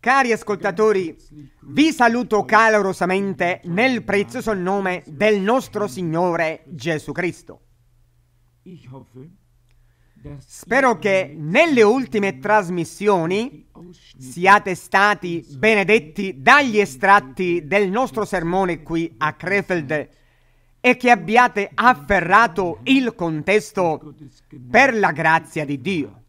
Cari ascoltatori, vi saluto calorosamente nel prezioso nome del nostro Signore Gesù Cristo. Spero che nelle ultime trasmissioni siate stati benedetti dagli estratti del nostro sermone qui a Krefeld e che abbiate afferrato il contesto per la grazia di Dio.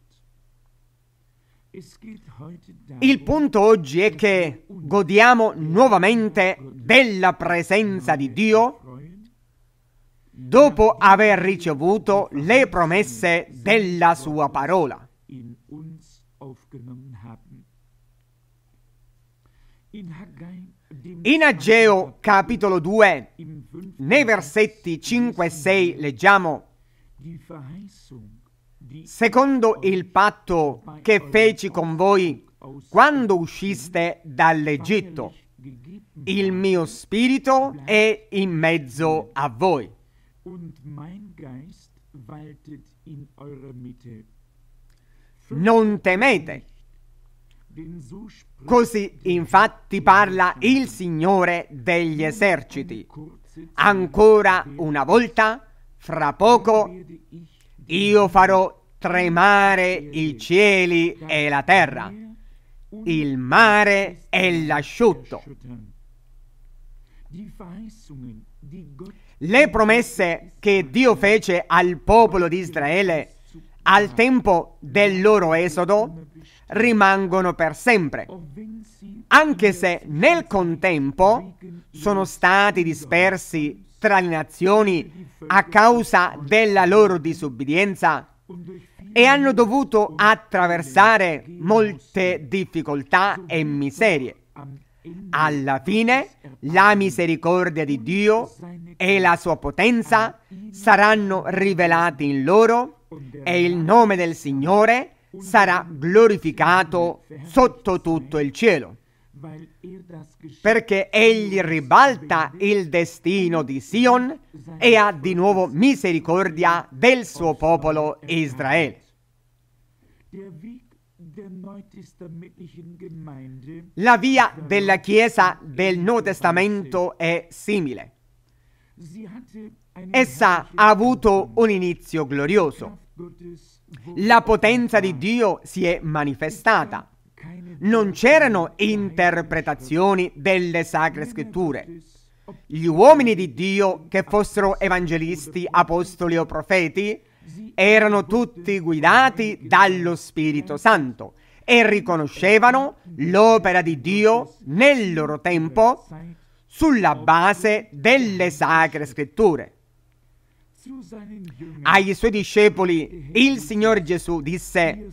Il punto oggi è che godiamo nuovamente della presenza di Dio dopo aver ricevuto le promesse della sua parola. In Ageo capitolo 2, nei versetti 5 e 6 leggiamo Secondo il patto che feci con voi quando usciste dall'Egitto, il mio spirito è in mezzo a voi. Non temete. Così infatti parla il Signore degli eserciti. Ancora una volta, fra poco io farò tremare i cieli e la terra, il mare e l'asciutto. Le promesse che Dio fece al popolo di Israele al tempo del loro esodo rimangono per sempre, anche se nel contempo sono stati dispersi tra le nazioni a causa della loro disobbedienza e hanno dovuto attraversare molte difficoltà e miserie. Alla fine la misericordia di Dio e la sua potenza saranno rivelati in loro e il nome del Signore sarà glorificato sotto tutto il cielo. Er perché egli ribalta il destino di Sion e ha di nuovo misericordia del suo popolo Israele. La via della Chiesa del Nuovo Testamento è simile. Essa ha avuto un inizio glorioso. La potenza di Dio si è manifestata non c'erano interpretazioni delle sacre scritture. Gli uomini di Dio che fossero evangelisti, apostoli o profeti erano tutti guidati dallo Spirito Santo e riconoscevano l'opera di Dio nel loro tempo sulla base delle sacre scritture. Ai suoi discepoli il Signore Gesù disse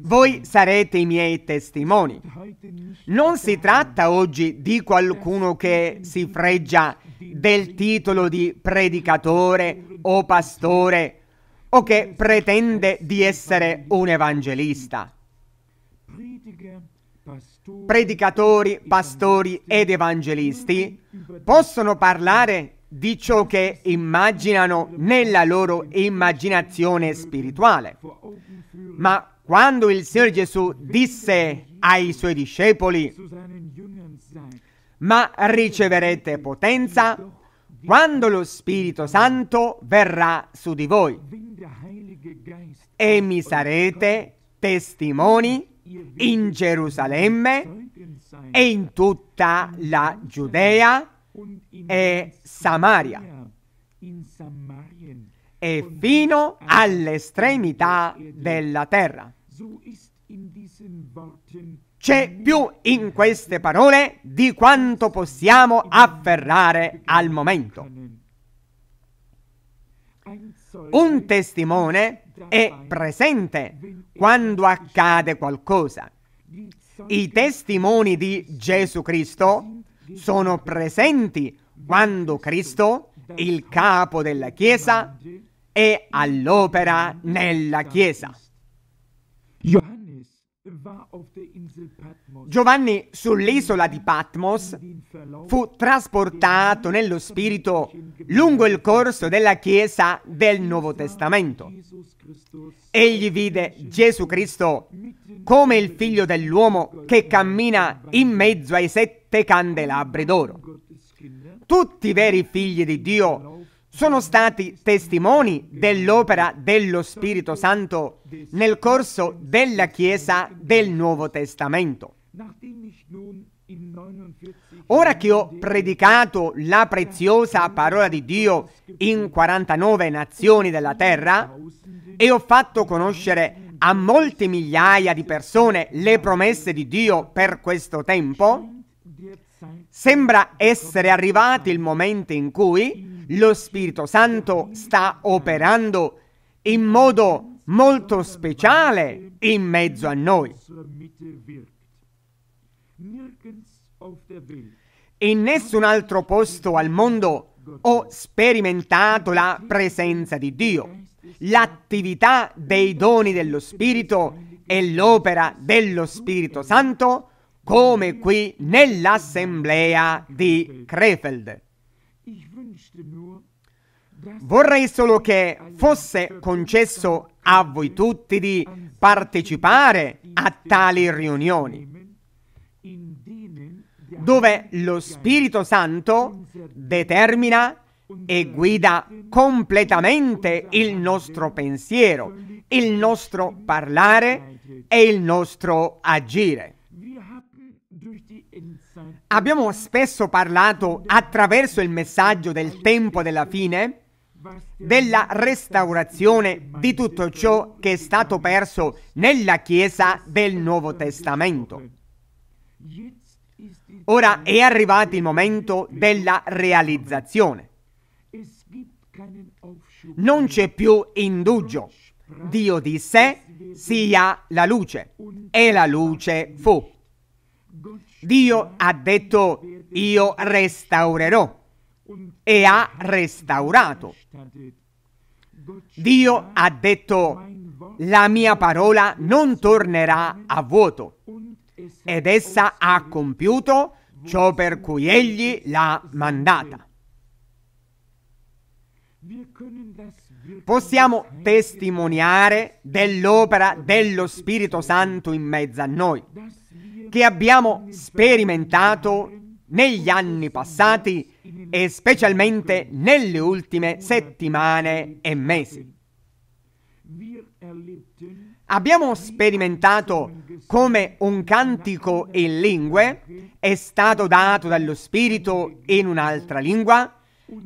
voi sarete i miei testimoni. Non si tratta oggi di qualcuno che si freggia del titolo di predicatore o pastore o che pretende di essere un evangelista. Predicatori, pastori ed evangelisti possono parlare di ciò che immaginano nella loro immaginazione spirituale. Ma quando il Signore Gesù disse ai suoi discepoli, ma riceverete potenza quando lo Spirito Santo verrà su di voi e mi sarete testimoni in Gerusalemme e in tutta la Giudea è Samaria e fino all'estremità della terra. C'è più in queste parole di quanto possiamo afferrare al momento. Un testimone è presente er quando accade qualcosa. I testimoni di Gesù Cristo sono presenti quando Cristo, il capo della Chiesa, è all'opera nella Chiesa. Giovanni sull'isola di Patmos fu trasportato nello Spirito lungo il corso della Chiesa del Nuovo Testamento. Egli vide Gesù Cristo come il figlio dell'uomo che cammina in mezzo ai sette candelabri d'oro. Tutti i veri figli di Dio sono stati testimoni dell'opera dello Spirito Santo nel corso della Chiesa del Nuovo Testamento. Ora che ho predicato la preziosa parola di Dio in 49 nazioni della terra e ho fatto conoscere a molte migliaia di persone le promesse di Dio per questo tempo? Sembra essere arrivato il momento in cui lo Spirito Santo sta operando in modo molto speciale in mezzo a noi. In nessun altro posto al mondo ho sperimentato la presenza di Dio l'attività dei doni dello Spirito e l'opera dello Spirito Santo, come qui nell'assemblea di Krefeld. Vorrei solo che fosse concesso a voi tutti di partecipare a tali riunioni, dove lo Spirito Santo determina e guida completamente il nostro pensiero, il nostro parlare e il nostro agire. Abbiamo spesso parlato attraverso il messaggio del tempo della fine della restaurazione di tutto ciò che è stato perso nella Chiesa del Nuovo Testamento. Ora è arrivato il momento della realizzazione. Non c'è più indugio. Dio disse sia la luce e la luce fu. Dio ha detto io restaurerò e ha restaurato. Dio ha detto la mia parola non tornerà a vuoto ed essa ha compiuto ciò per cui egli l'ha mandata. Possiamo testimoniare dell'opera dello Spirito Santo in mezzo a noi, che abbiamo sperimentato negli anni passati e specialmente nelle ultime settimane e mesi. Abbiamo sperimentato come un cantico in lingue è stato dato dallo Spirito in un'altra lingua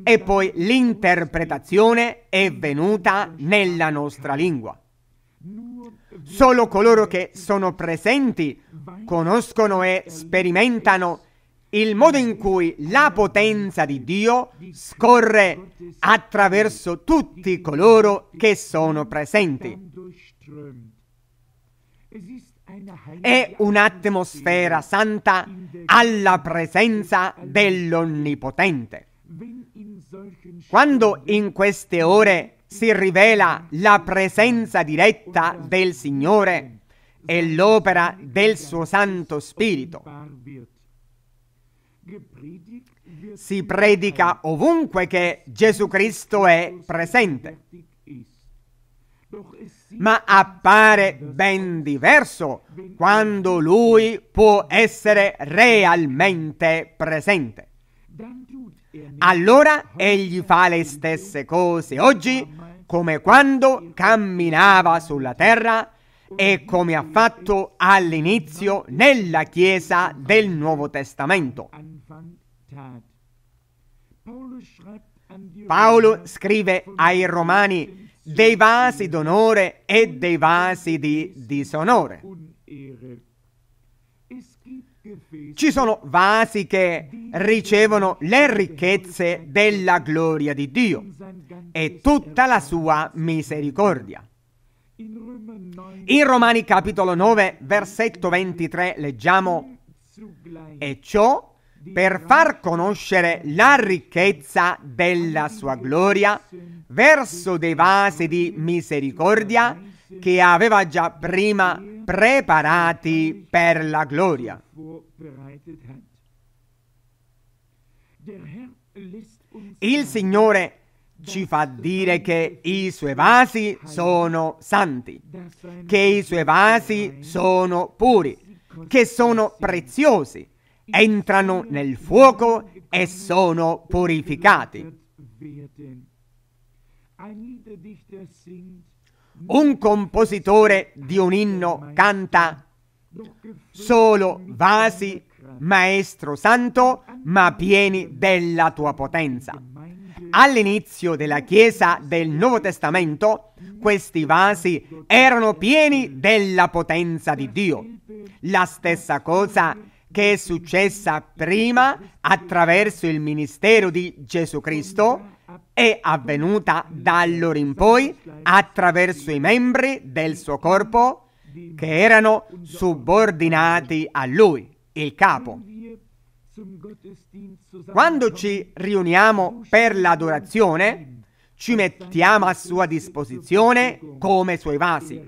e poi l'interpretazione è venuta nella nostra lingua. Solo coloro che sono presenti conoscono e sperimentano il modo in cui la potenza di Dio scorre attraverso tutti coloro che sono presenti. È un'atmosfera santa alla presenza dell'Onnipotente. Quando in queste ore si rivela la presenza diretta del Signore e l'opera del suo Santo Spirito, si predica ovunque che Gesù Cristo è presente, ma appare ben diverso quando Lui può essere realmente presente allora egli fa le stesse cose oggi come quando camminava sulla terra e come ha fatto all'inizio nella Chiesa del Nuovo Testamento. Paolo scrive ai Romani dei vasi d'onore e dei vasi di disonore. Ci sono vasi che ricevono le ricchezze della gloria di Dio e tutta la sua misericordia. In Romani capitolo 9, versetto 23 leggiamo E ciò per far conoscere la ricchezza della sua gloria verso dei vasi di misericordia che aveva già prima preparati per la gloria. Il Signore ci fa dire che i suoi vasi sono santi, che i suoi vasi sono puri, che sono preziosi, entrano nel fuoco e sono purificati. Ein Liederdichter singt, un compositore di un inno canta solo vasi, maestro santo, ma pieni della tua potenza. All'inizio della Chiesa del Nuovo Testamento, questi vasi erano pieni della potenza di Dio. La stessa cosa che è successa prima attraverso il ministero di Gesù Cristo è avvenuta da allora in poi attraverso i membri del suo corpo che erano subordinati a lui, il capo. Quando ci riuniamo per l'adorazione, ci mettiamo a sua disposizione come suoi vasi.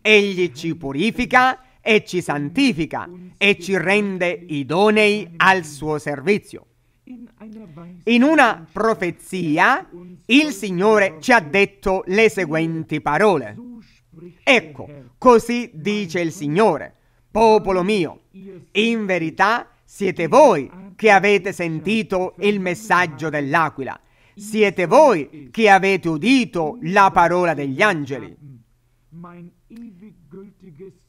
Egli ci purifica e ci santifica e ci rende idonei al suo servizio. In una profezia il Signore ci ha detto le seguenti parole. Ecco, così dice il Signore, popolo mio, in verità siete voi che avete sentito il messaggio dell'aquila, siete voi che avete udito la parola degli angeli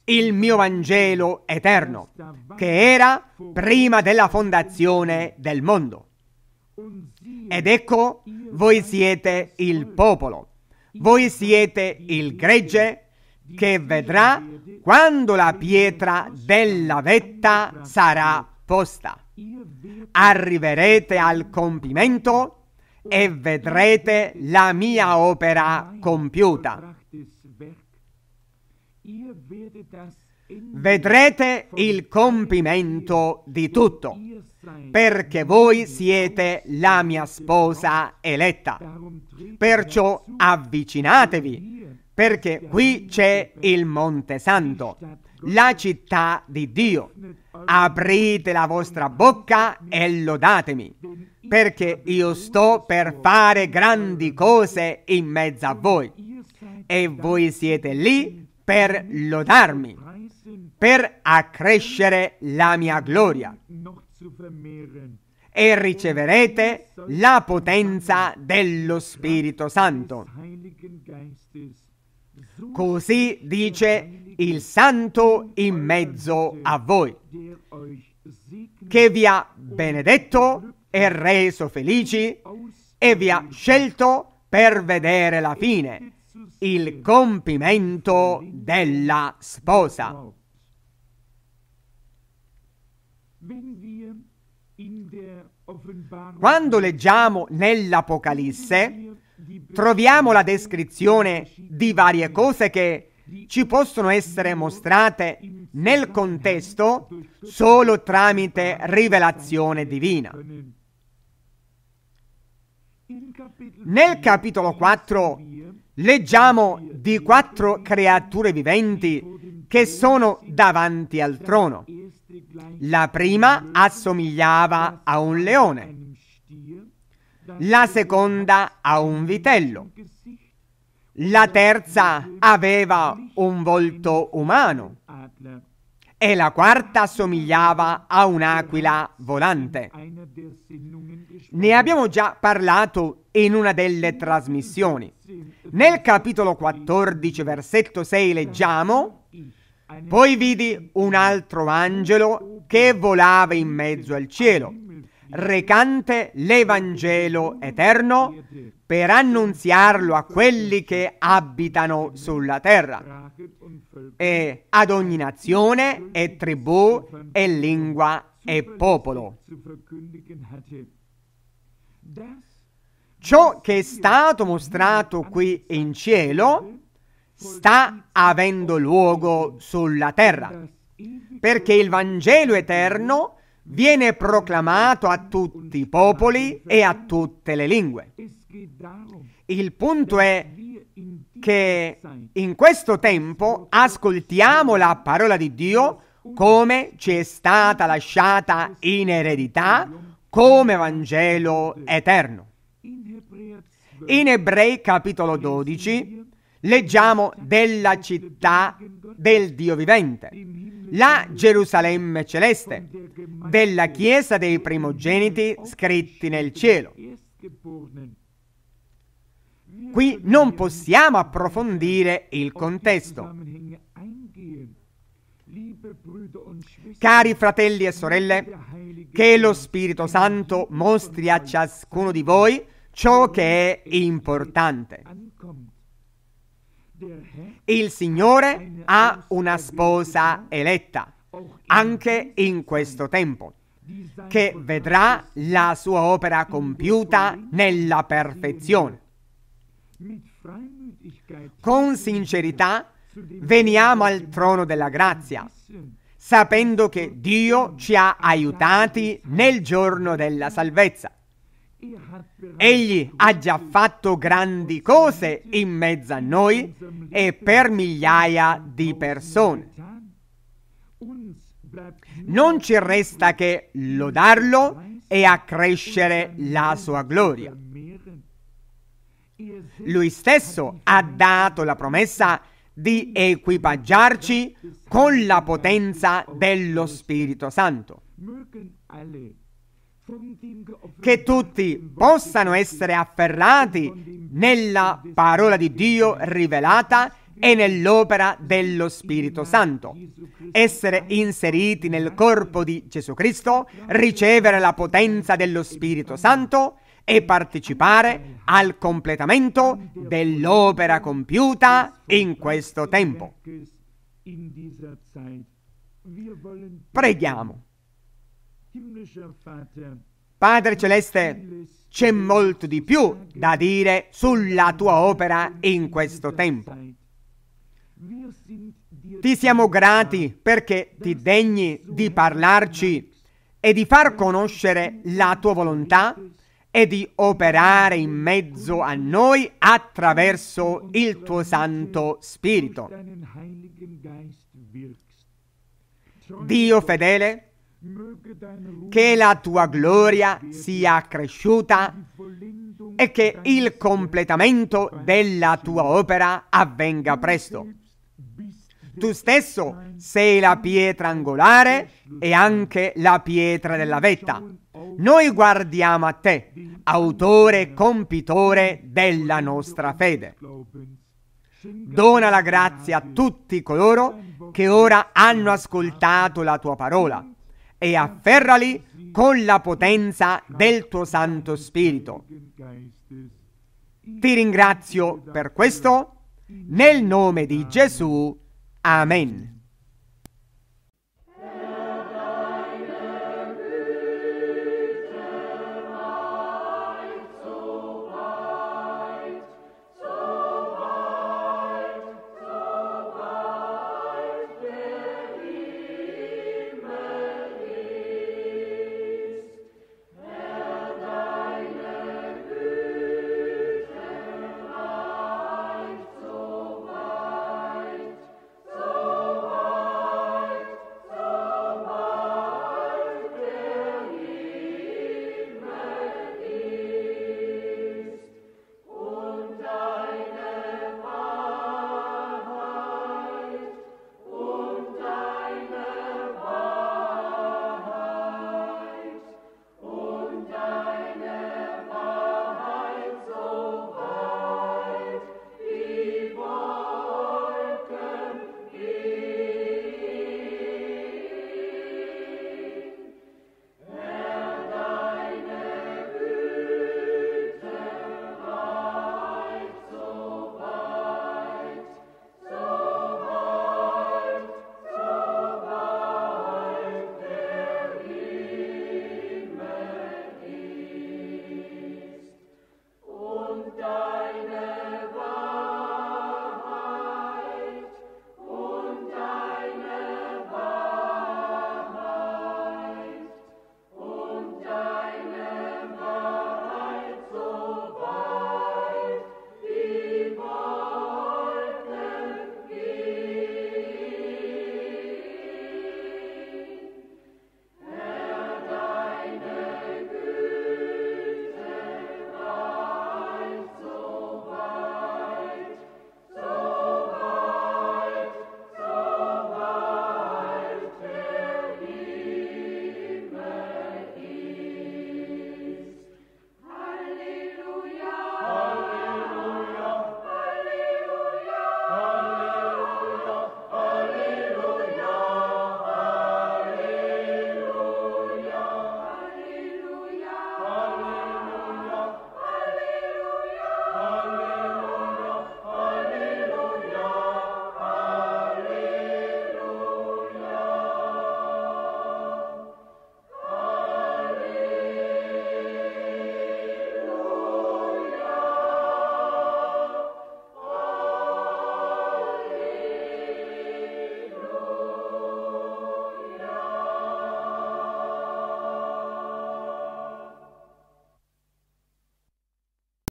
il mio Vangelo eterno, che era prima della fondazione del mondo. Ed ecco, voi siete il popolo, voi siete il gregge che vedrà quando la pietra della vetta sarà posta. Arriverete al compimento e vedrete la mia opera compiuta Vedrete il compimento di tutto, perché voi siete la mia sposa eletta. Perciò avvicinatevi, perché qui c'è il Monte Santo, la città di Dio. Aprite la vostra bocca e lodatemi, perché io sto per fare grandi cose in mezzo a voi. E voi siete lì per lodarmi, per accrescere la mia gloria. E riceverete la potenza dello Spirito Santo. Così dice il Santo in mezzo a voi, che vi ha benedetto e reso felici e vi ha scelto per vedere la fine il compimento della sposa. Quando leggiamo nell'Apocalisse, troviamo la descrizione di varie cose che ci possono essere mostrate nel contesto solo tramite rivelazione divina. Nel capitolo 4 Leggiamo di quattro creature viventi che sono davanti al trono. La prima assomigliava a un leone, la seconda a un vitello, la terza aveva un volto umano e la quarta assomigliava a un'aquila volante. Ne abbiamo già parlato in una delle trasmissioni. Nel capitolo 14, versetto 6 leggiamo, poi vidi un altro angelo che volava in mezzo al cielo, recante l'Evangelo eterno per annunziarlo a quelli che abitano sulla terra, e ad ogni nazione e tribù e lingua e popolo. Ciò che è stato mostrato qui in cielo sta avendo luogo sulla terra, perché il Vangelo eterno viene proclamato a tutti i popoli e a tutte le lingue. Il punto è che in questo tempo ascoltiamo la parola di Dio come ci è stata lasciata in eredità come Vangelo eterno. In Ebrei capitolo 12 leggiamo della città del Dio vivente, la Gerusalemme celeste, della Chiesa dei primogeniti scritti nel cielo. Qui non possiamo approfondire il contesto. Cari fratelli e sorelle, che lo Spirito Santo mostri a ciascuno di voi ciò che è importante. Il Signore ha una sposa eletta, anche in questo tempo, che vedrà la sua opera compiuta nella perfezione. Con sincerità veniamo al trono della grazia, sapendo che Dio ci ha aiutati nel giorno della salvezza. Egli ha già fatto grandi cose in mezzo a noi e per migliaia di persone. Non ci resta che lodarlo e accrescere la sua gloria. Lui stesso ha dato la promessa di equipaggiarci con la potenza dello Spirito Santo che tutti possano essere afferrati nella parola di Dio rivelata e nell'opera dello Spirito Santo. Essere inseriti nel corpo di Gesù Cristo, ricevere la potenza dello Spirito Santo e partecipare al completamento dell'opera compiuta in questo tempo. Preghiamo. Padre Celeste, c'è molto di più da dire sulla tua opera in questo tempo. Ti siamo grati perché ti degni di parlarci e di far conoscere la tua volontà e di operare in mezzo a noi attraverso il tuo Santo Spirito. Dio fedele, che la tua gloria sia cresciuta e che il completamento della tua opera avvenga presto. Tu stesso sei la pietra angolare e anche la pietra della vetta. Noi guardiamo a te, autore e compitore della nostra fede. Dona la grazia a tutti coloro che ora hanno ascoltato la tua parola e afferrali con la potenza del tuo Santo Spirito. Ti ringrazio per questo, nel nome di Gesù. Amen.